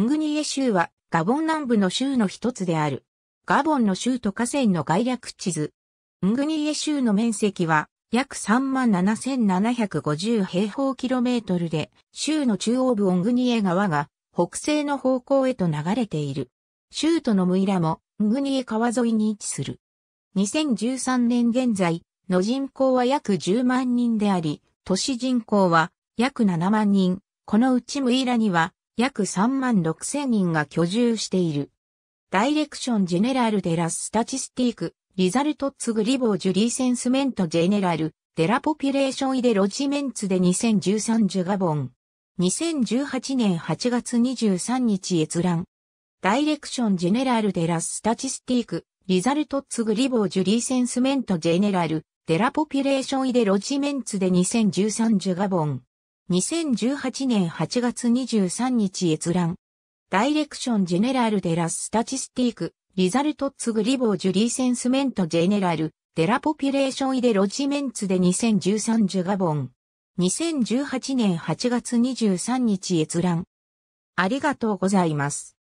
ングニエ州はガボン南部の州の一つである。ガボンの州と河川の概略地図。ングニエ州の面積は約37,750平方キロメートルで、州の中央部オングニエ川が北西の方向へと流れている。州都のムイラもングニエ川沿いに位置する。2013年現在の人口は約10万人であり、都市人口は約7万人。このうちムイラには約3万6千人が居住している。ダイレクションジェネラルデラスタチスティーク、リザルトツグリボージュリーセンスメントジェネラル、デラポピュレーションイデロジメンツで2013ジュガボン。2018年8月23日閲覧。ダイレクションジェネラルデラスタチスティーク、リザルトツグリボージュリーセンスメントジェネラル、デラポピュレーションイデロジメンツで2013ジュガボン。2018年8月23日閲覧。ダイレクションジェネラルデラスタチスティーク、リザルトツグリボージュリーセンスメントジェネラル、デラポピュレーションイデロジメンツで2013ジュガボン。2018年8月23日閲覧。ありがとうございます。